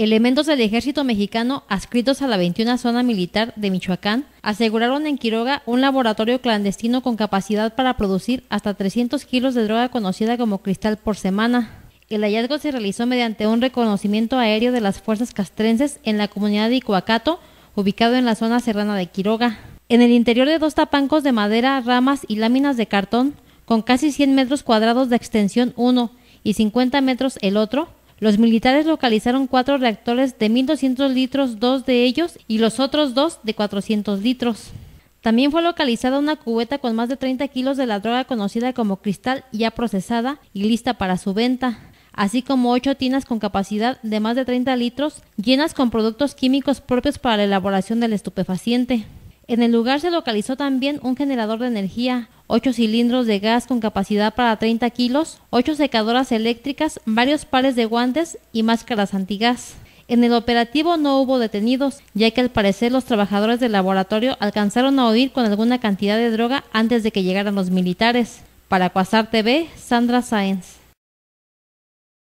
Elementos del ejército mexicano adscritos a la 21 zona militar de Michoacán aseguraron en Quiroga un laboratorio clandestino con capacidad para producir hasta 300 kilos de droga conocida como cristal por semana. El hallazgo se realizó mediante un reconocimiento aéreo de las fuerzas castrenses en la comunidad de Icuacato, ubicado en la zona serrana de Quiroga. En el interior de dos tapancos de madera, ramas y láminas de cartón, con casi 100 metros cuadrados de extensión uno y 50 metros el otro, los militares localizaron cuatro reactores de 1.200 litros, dos de ellos, y los otros dos de 400 litros. También fue localizada una cubeta con más de 30 kilos de la droga conocida como cristal ya procesada y lista para su venta, así como ocho tinas con capacidad de más de 30 litros llenas con productos químicos propios para la elaboración del estupefaciente. En el lugar se localizó también un generador de energía, ocho cilindros de gas con capacidad para 30 kilos, ocho secadoras eléctricas, varios pares de guantes y máscaras antigas. En el operativo no hubo detenidos, ya que al parecer los trabajadores del laboratorio alcanzaron a huir con alguna cantidad de droga antes de que llegaran los militares. Para Cuasar TV, Sandra Sáenz.